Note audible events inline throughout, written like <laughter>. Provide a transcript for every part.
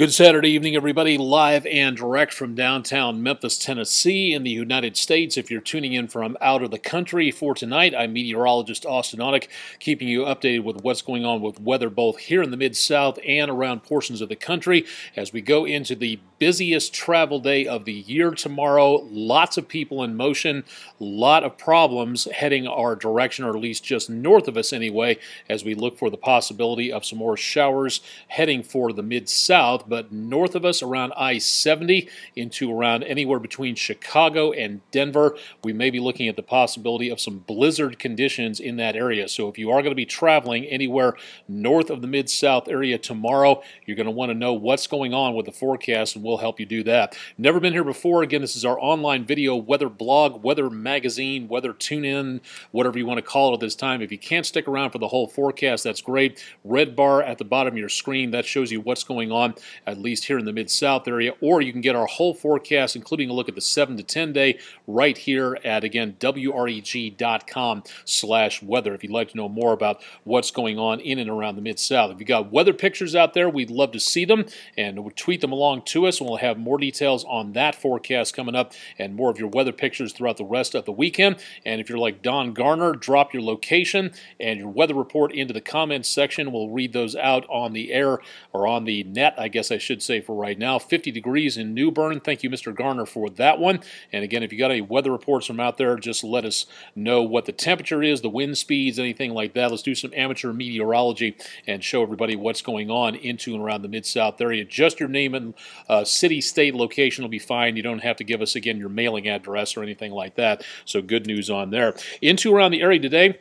Good Saturday evening, everybody, live and direct from downtown Memphis, Tennessee, in the United States. If you're tuning in from out of the country for tonight, I'm meteorologist Austin Onick, keeping you updated with what's going on with weather both here in the Mid South and around portions of the country as we go into the busiest travel day of the year tomorrow. Lots of people in motion, lot of problems heading our direction, or at least just north of us anyway, as we look for the possibility of some more showers heading for the mid south. But north of us around I 70 into around anywhere between Chicago and Denver, we may be looking at the possibility of some blizzard conditions in that area. So if you are going to be traveling anywhere north of the mid south area tomorrow, you're going to want to know what's going on with the forecast and will help you do that. Never been here before. Again, this is our online video weather blog, weather magazine, weather tune in, whatever you want to call it at this time. If you can't stick around for the whole forecast, that's great. Red bar at the bottom of your screen, that shows you what's going on, at least here in the Mid South area. Or you can get our whole forecast, including a look at the 7 to 10 day, right here at, again, wreg.com slash weather if you'd like to know more about what's going on in and around the Mid South. If you got weather pictures out there, we'd love to see them and tweet them along to us we will have more details on that forecast coming up and more of your weather pictures throughout the rest of the weekend. And if you're like Don Garner, drop your location and your weather report into the comments section. We'll read those out on the air or on the net, I guess I should say for right now. 50 degrees in New Bern. Thank you, Mr. Garner, for that one. And again, if you got any weather reports from out there, just let us know what the temperature is, the wind speeds, anything like that. Let's do some amateur meteorology and show everybody what's going on into and around the Mid South area. Just your name and uh, city, state, location will be fine. You don't have to give us, again, your mailing address or anything like that. So good news on there. Into around the area today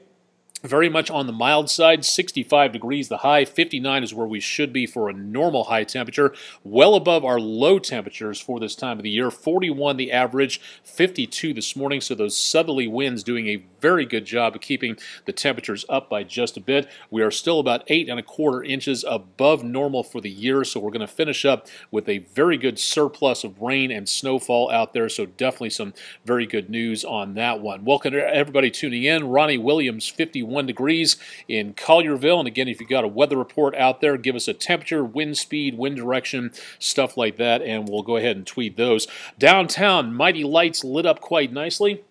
very much on the mild side, 65 degrees the high, 59 is where we should be for a normal high temperature, well above our low temperatures for this time of the year, 41 the average, 52 this morning, so those southerly winds doing a very good job of keeping the temperatures up by just a bit. We are still about 8 and a quarter inches above normal for the year, so we're going to finish up with a very good surplus of rain and snowfall out there, so definitely some very good news on that one. Welcome to everybody tuning in. Ronnie Williams, 51 one degrees in Collierville. And again, if you got a weather report out there, give us a temperature, wind speed, wind direction, stuff like that, and we'll go ahead and tweet those. Downtown, mighty lights lit up quite nicely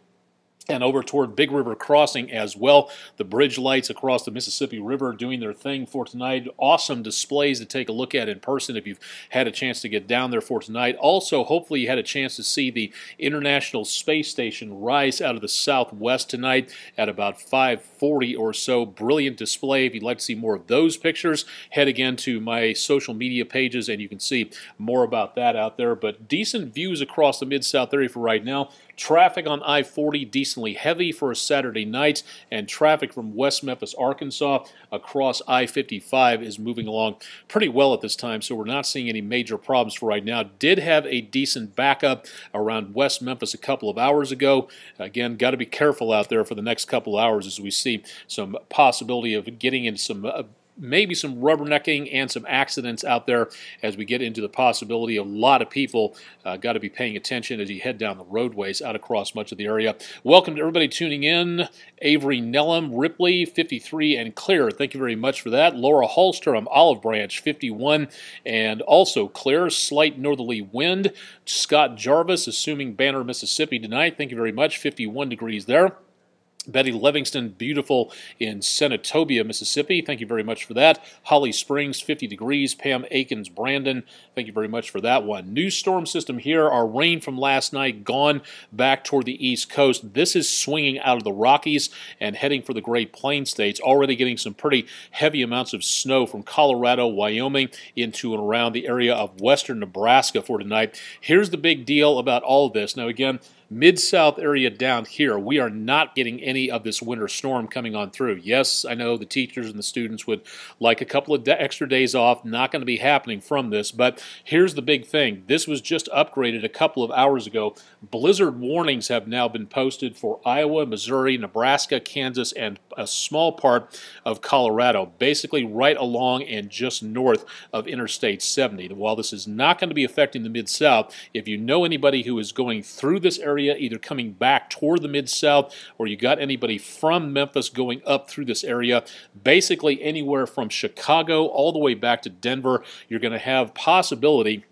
and over toward Big River Crossing as well. The bridge lights across the Mississippi River doing their thing for tonight. Awesome displays to take a look at in person if you've had a chance to get down there for tonight. Also, hopefully, you had a chance to see the International Space Station rise out of the southwest tonight at about 5:40 or so. Brilliant display. If you'd like to see more of those pictures, head again to my social media pages and you can see more about that out there. But decent views across the Mid South area for right now. Traffic on I 40 decently heavy for a Saturday night, and traffic from West Memphis, Arkansas across I 55 is moving along pretty well at this time, so we're not seeing any major problems for right now. Did have a decent backup around West Memphis a couple of hours ago. Again, got to be careful out there for the next couple hours as we see some possibility of getting into some uh, maybe some rubbernecking and some accidents out there as we get into the possibility. A lot of people uh, got to be paying attention as you head down the roadways out across much of the area. Welcome to everybody tuning in. Avery Nellum, Ripley, 53 and Clear. Thank you very much for that. Laura Holstrom, Olive Branch, 51 and also Clear. Slight northerly wind. Scott Jarvis, assuming Banner, Mississippi tonight. Thank you very much. 51 degrees there. Betty Livingston, beautiful in Senatobia, Mississippi. Thank you very much for that. Holly Springs, 50 degrees. Pam Akins, Brandon. Thank you very much for that one. New storm system here. Our rain from last night gone back toward the east coast. This is swinging out of the Rockies and heading for the Great Plains states. Already getting some pretty heavy amounts of snow from Colorado, Wyoming, into and around the area of western Nebraska for tonight. Here's the big deal about all this. Now, again, mid-south area down here, we are not getting any of this winter storm coming on through. Yes, I know the teachers and the students would like a couple of extra days off. Not going to be happening from this, but here's the big thing. This was just upgraded a couple of hours ago. Blizzard warnings have now been posted for Iowa, Missouri, Nebraska, Kansas, and a small part of Colorado, basically right along and just north of Interstate 70. While this is not going to be affecting the Mid South, if you know anybody who is going through this area, either coming back toward the Mid South or you got anybody from Memphis going up through this area, basically anywhere from Chicago all the way back to Denver, you're going to have possibility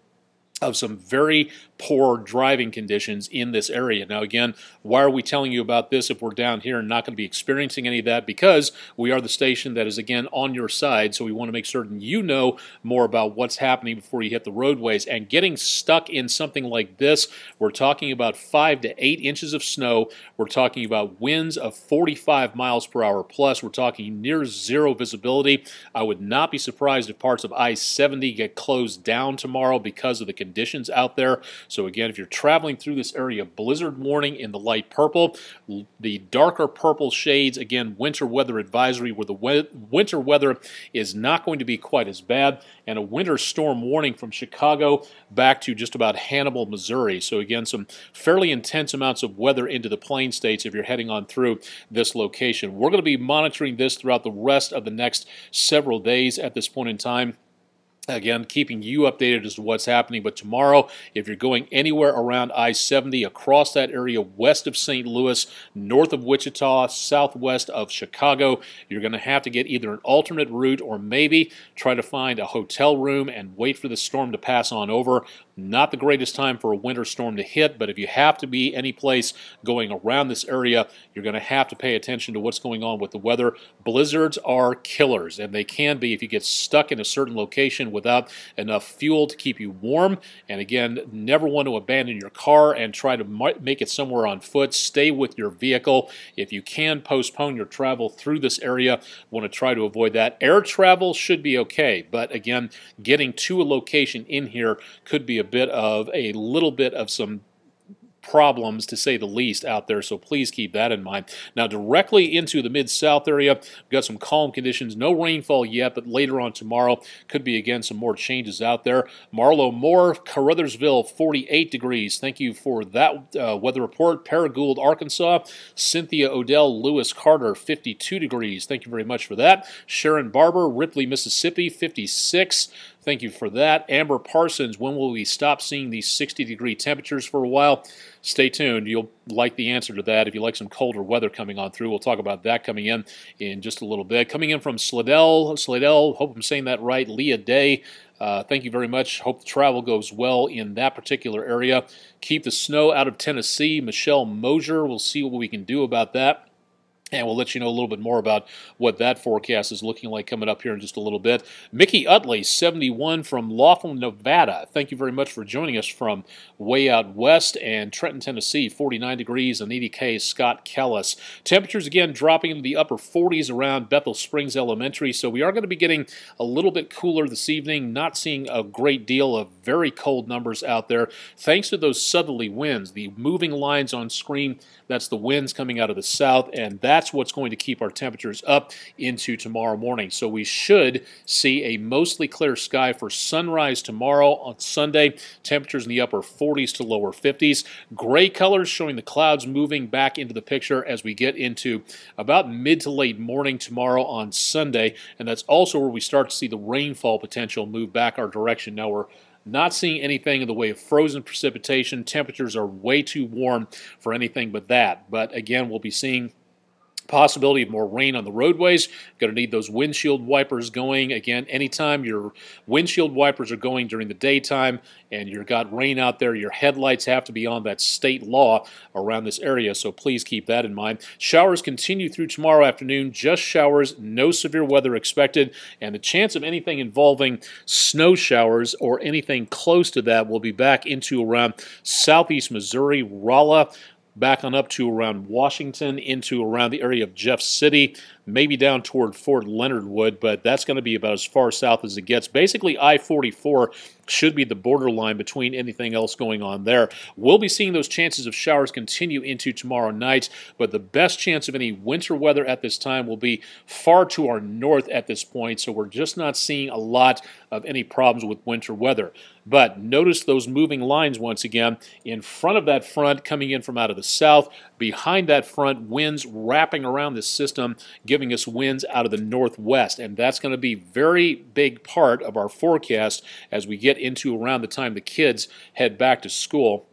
of some very poor driving conditions in this area. Now, again, why are we telling you about this if we're down here and not going to be experiencing any of that? Because we are the station that is, again, on your side, so we want to make certain you know more about what's happening before you hit the roadways. And getting stuck in something like this, we're talking about 5 to 8 inches of snow. We're talking about winds of 45 miles per hour plus. We're talking near zero visibility. I would not be surprised if parts of I-70 get closed down tomorrow because of the conditions out there. So again, if you're traveling through this area, blizzard warning in the light purple. The darker purple shades, again, winter weather advisory where the we winter weather is not going to be quite as bad. And a winter storm warning from Chicago back to just about Hannibal, Missouri. So again, some fairly intense amounts of weather into the plain states if you're heading on through this location. We're going to be monitoring this throughout the rest of the next several days at this point in time. Again, keeping you updated as to what's happening. But tomorrow, if you're going anywhere around I 70, across that area west of St. Louis, north of Wichita, southwest of Chicago, you're going to have to get either an alternate route or maybe try to find a hotel room and wait for the storm to pass on over. Not the greatest time for a winter storm to hit, but if you have to be any place going around this area, you're going to have to pay attention to what's going on with the weather. Blizzards are killers, and they can be if you get stuck in a certain location without enough fuel to keep you warm. And again, never want to abandon your car and try to make it somewhere on foot. Stay with your vehicle. If you can postpone your travel through this area, want to try to avoid that. Air travel should be okay, but again, getting to a location in here could be a bit of a little bit of some problems, to say the least, out there. So please keep that in mind. Now, directly into the mid south area, we've got some calm conditions. No rainfall yet, but later on tomorrow could be again some more changes out there. Marlow Moore, Carruthersville, 48 degrees. Thank you for that uh, weather report. Paragould, Arkansas, Cynthia Odell, Lewis Carter, 52 degrees. Thank you very much for that. Sharon Barber, Ripley, Mississippi, 56. Thank you for that. Amber Parsons, when will we stop seeing these 60 degree temperatures for a while? Stay tuned. You'll like the answer to that. If you like some colder weather coming on through, we'll talk about that coming in in just a little bit. Coming in from Slidell, Slidell, hope I'm saying that right, Leah Day. Uh, thank you very much. Hope the travel goes well in that particular area. Keep the snow out of Tennessee. Michelle Mosier, we'll see what we can do about that and we'll let you know a little bit more about what that forecast is looking like coming up here in just a little bit. Mickey Utley, 71 from Laughlin, Nevada. Thank you very much for joining us from way out west and Trenton, Tennessee, 49 degrees and 80K, Scott Kellis. Temperatures again dropping into the upper 40s around Bethel Springs Elementary, so we are going to be getting a little bit cooler this evening, not seeing a great deal of very cold numbers out there, thanks to those southerly winds. The moving lines on screen, that's the winds coming out of the south, and that's that's what's going to keep our temperatures up into tomorrow morning. So we should see a mostly clear sky for sunrise tomorrow on Sunday. Temperatures in the upper 40s to lower 50s. Gray colors showing the clouds moving back into the picture as we get into about mid to late morning tomorrow on Sunday. And that's also where we start to see the rainfall potential move back our direction. Now we're not seeing anything in the way of frozen precipitation. Temperatures are way too warm for anything but that. But again, we'll be seeing possibility of more rain on the roadways. Going to need those windshield wipers going. Again, anytime your windshield wipers are going during the daytime and you've got rain out there, your headlights have to be on. That state law around this area, so please keep that in mind. Showers continue through tomorrow afternoon. Just showers, no severe weather expected, and the chance of anything involving snow showers or anything close to that will be back into around southeast Missouri, Rolla, back on up to around Washington, into around the area of Jeff City, maybe down toward Fort Leonard Wood, but that's going to be about as far south as it gets. Basically, I 44 should be the borderline between anything else going on there. We'll be seeing those chances of showers continue into tomorrow night, but the best chance of any winter weather at this time will be far to our north at this point, so we're just not seeing a lot of any problems with winter weather. But notice those moving lines once again. In front of that front coming in from out of the south, behind that front, winds wrapping around this system, giving us winds out of the northwest. And that's going to be very big part of our forecast as we get into around the time the kids head back to school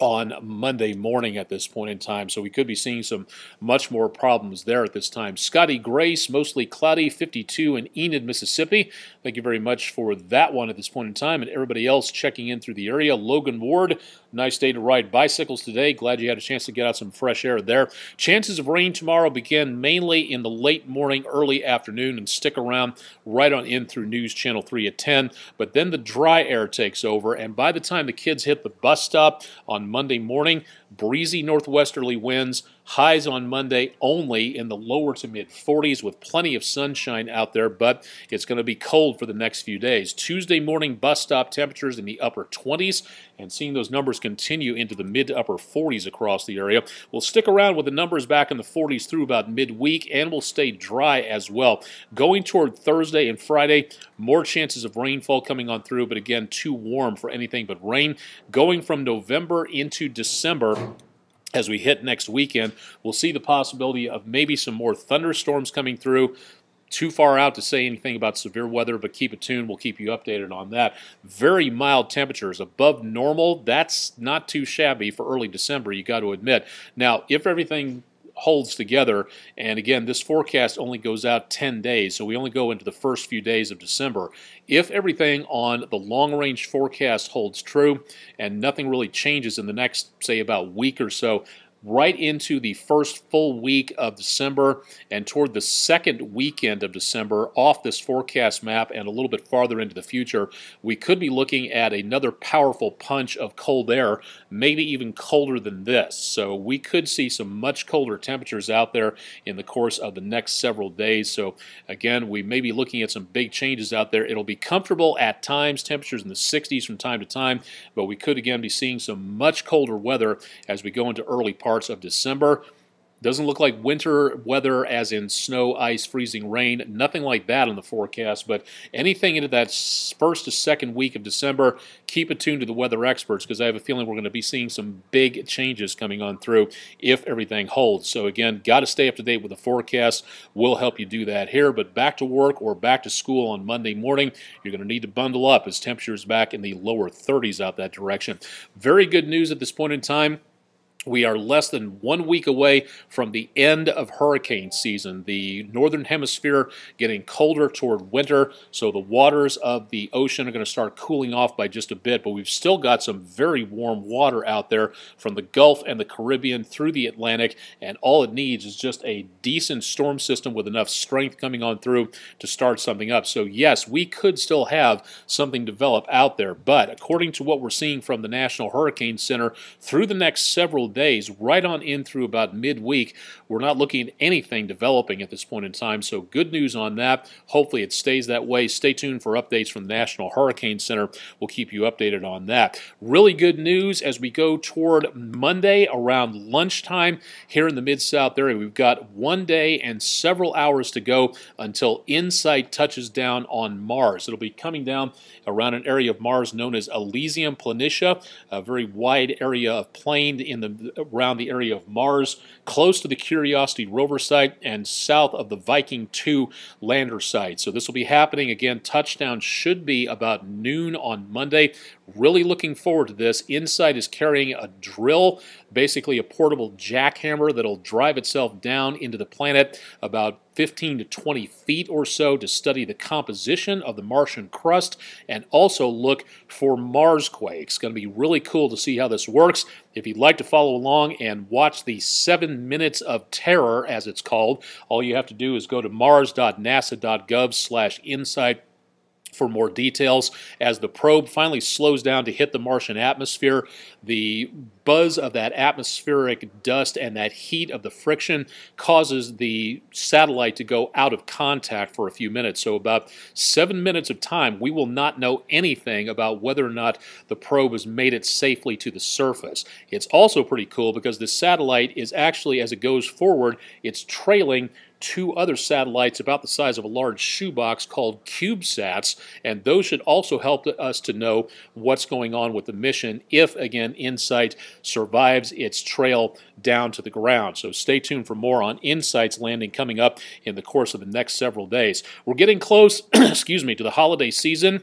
on Monday morning at this point in time. So we could be seeing some much more problems there at this time. Scotty Grace, mostly cloudy, 52 in Enid, Mississippi. Thank you very much for that one at this point in time. And everybody else checking in through the area. Logan Ward, Nice day to ride bicycles today. Glad you had a chance to get out some fresh air there. Chances of rain tomorrow begin mainly in the late morning, early afternoon, and stick around right on in through News Channel 3 at 10. But then the dry air takes over, and by the time the kids hit the bus stop on Monday morning, breezy northwesterly winds Highs on Monday only in the lower to mid 40s with plenty of sunshine out there, but it's going to be cold for the next few days. Tuesday morning bus stop temperatures in the upper 20s and seeing those numbers continue into the mid to upper 40s across the area. We'll stick around with the numbers back in the 40s through about midweek and we'll stay dry as well. Going toward Thursday and Friday, more chances of rainfall coming on through, but again, too warm for anything but rain. Going from November into December, as we hit next weekend, we'll see the possibility of maybe some more thunderstorms coming through. Too far out to say anything about severe weather, but keep it tuned. We'll keep you updated on that. Very mild temperatures above normal. That's not too shabby for early December, you got to admit. Now, if everything holds together. And again, this forecast only goes out 10 days, so we only go into the first few days of December. If everything on the long range forecast holds true and nothing really changes in the next, say, about week or so, right into the first full week of December and toward the second weekend of December off this forecast map and a little bit farther into the future, we could be looking at another powerful punch of cold air, maybe even colder than this. So we could see some much colder temperatures out there in the course of the next several days. So again, we may be looking at some big changes out there. It'll be comfortable at times, temperatures in the 60s from time to time, but we could again be seeing some much colder weather as we go into early part parts of December. Doesn't look like winter weather, as in snow, ice, freezing rain, nothing like that on the forecast. But anything into that first to second week of December, keep attuned to the weather experts because I have a feeling we're going to be seeing some big changes coming on through if everything holds. So, again, got to stay up to date with the forecast. We'll help you do that here. But back to work or back to school on Monday morning, you're going to need to bundle up as temperatures back in the lower 30s out that direction. Very good news at this point in time. We are less than one week away from the end of hurricane season. The northern hemisphere getting colder toward winter, so the waters of the ocean are going to start cooling off by just a bit, but we've still got some very warm water out there from the Gulf and the Caribbean through the Atlantic, and all it needs is just a decent storm system with enough strength coming on through to start something up. So yes, we could still have something develop out there, but according to what we're seeing from the National Hurricane Center, through the next several days, right on in through about midweek. We're not looking at anything developing at this point in time, so good news on that. Hopefully it stays that way. Stay tuned for updates from the National Hurricane Center. We'll keep you updated on that. Really good news as we go toward Monday around lunchtime here in the Mid-South area. We've got one day and several hours to go until InSight touches down on Mars. It'll be coming down around an area of Mars known as Elysium Planitia, a very wide area of plain in the around the area of Mars, close to the Curiosity rover site, and south of the Viking 2 lander site. So this will be happening again. Touchdown should be about noon on Monday. Really looking forward to this. InSight is carrying a drill basically a portable jackhammer that'll drive itself down into the planet about 15 to 20 feet or so to study the composition of the Martian crust and also look for Mars quakes. Going to be really cool to see how this works. If you'd like to follow along and watch the seven minutes of terror, as it's called, all you have to do is go to mars.nasa.gov slash insight for more details. As the probe finally slows down to hit the Martian atmosphere, the buzz of that atmospheric dust and that heat of the friction causes the satellite to go out of contact for a few minutes. So, about seven minutes of time, we will not know anything about whether or not the probe has made it safely to the surface. It's also pretty cool because the satellite is actually, as it goes forward, it's trailing two other satellites about the size of a large shoebox called CubeSats, and those should also help us to know what's going on with the mission if, again, InSight survives its trail down to the ground. So stay tuned for more on InSight's landing coming up in the course of the next several days. We're getting close, <clears throat> excuse me, to the holiday season.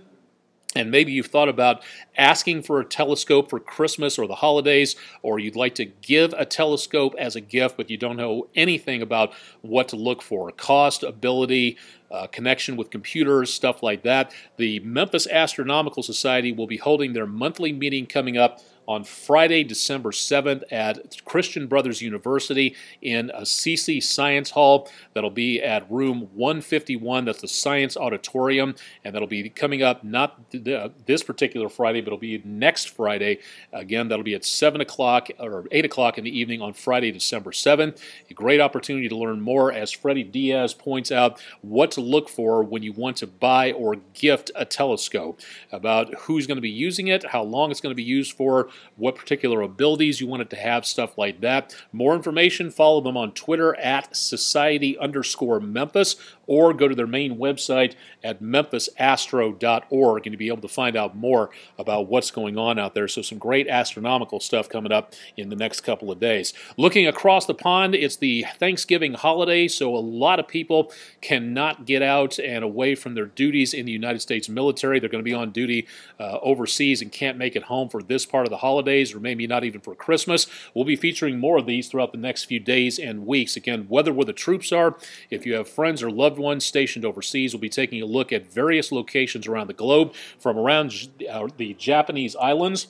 And maybe you've thought about asking for a telescope for Christmas or the holidays, or you'd like to give a telescope as a gift, but you don't know anything about what to look for cost, ability, uh, connection with computers, stuff like that. The Memphis Astronomical Society will be holding their monthly meeting coming up on Friday, December 7th at Christian Brothers University in Assisi Science Hall. That'll be at room 151. That's the Science Auditorium. And that'll be coming up not this particular Friday, but it'll be next Friday. Again, that'll be at 7 o'clock or 8 o'clock in the evening on Friday, December 7th. A great opportunity to learn more, as Freddie Diaz points out, what to look for when you want to buy or gift a telescope, about who's going to be using it, how long it's going to be used for, what particular abilities you wanted to have, stuff like that. More information, follow them on Twitter at society underscore Memphis or go to their main website at memphisastro.org and you'll be able to find out more about what's going on out there. So some great astronomical stuff coming up in the next couple of days. Looking across the pond, it's the Thanksgiving holiday, so a lot of people cannot get out and away from their duties in the United States military. They're going to be on duty uh, overseas and can't make it home for this part of the holiday holidays or maybe not even for Christmas. We'll be featuring more of these throughout the next few days and weeks. Again, whether where the troops are, if you have friends or loved ones stationed overseas, we'll be taking a look at various locations around the globe from around uh, the Japanese islands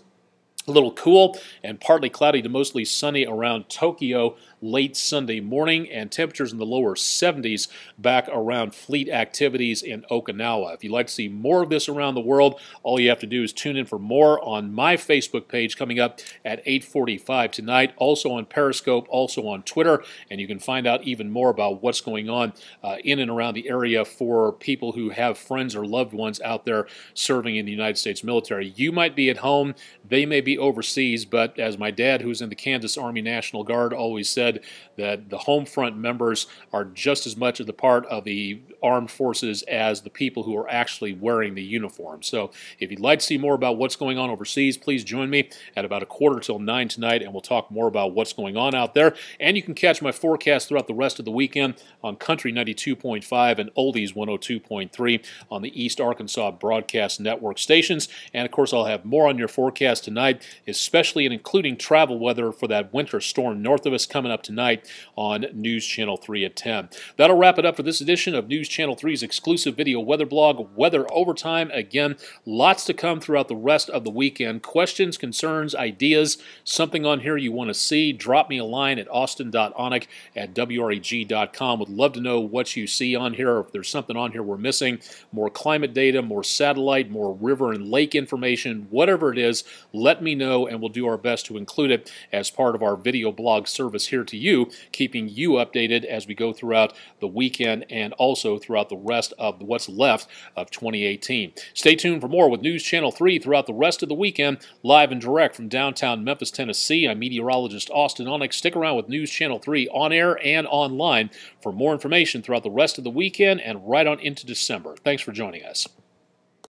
a little cool and partly cloudy to mostly sunny around Tokyo late Sunday morning, and temperatures in the lower 70s back around fleet activities in Okinawa. If you'd like to see more of this around the world, all you have to do is tune in for more on my Facebook page coming up at 8:45 tonight. Also on Periscope, also on Twitter, and you can find out even more about what's going on uh, in and around the area for people who have friends or loved ones out there serving in the United States military. You might be at home, they may be overseas, but as my dad, who's in the Kansas Army National Guard, always said said that the home front members are just as much of the part of the armed forces as the people who are actually wearing the uniform. So if you'd like to see more about what's going on overseas, please join me at about a quarter till 9 tonight, and we'll talk more about what's going on out there. And you can catch my forecast throughout the rest of the weekend on Country 92.5 and Oldies 102.3 on the East Arkansas Broadcast Network stations. And of course, I'll have more on your forecast tonight, especially and including travel weather for that winter storm north of us coming up up tonight on News Channel 3 at 10. That'll wrap it up for this edition of News Channel 3's exclusive video weather blog, Weather Overtime. Again, lots to come throughout the rest of the weekend. Questions, concerns, ideas, something on here you want to see, drop me a line at austin.onic at wreg.com. Would love to know what you see on here or if there's something on here we're missing. More climate data, more satellite, more river and lake information, whatever it is, let me know and we'll do our best to include it as part of our video blog service here to you, keeping you updated as we go throughout the weekend and also throughout the rest of what's left of 2018. Stay tuned for more with News Channel 3 throughout the rest of the weekend, live and direct from downtown Memphis, Tennessee. I'm meteorologist Austin Onyx. Stick around with News Channel 3 on air and online for more information throughout the rest of the weekend and right on into December. Thanks for joining us.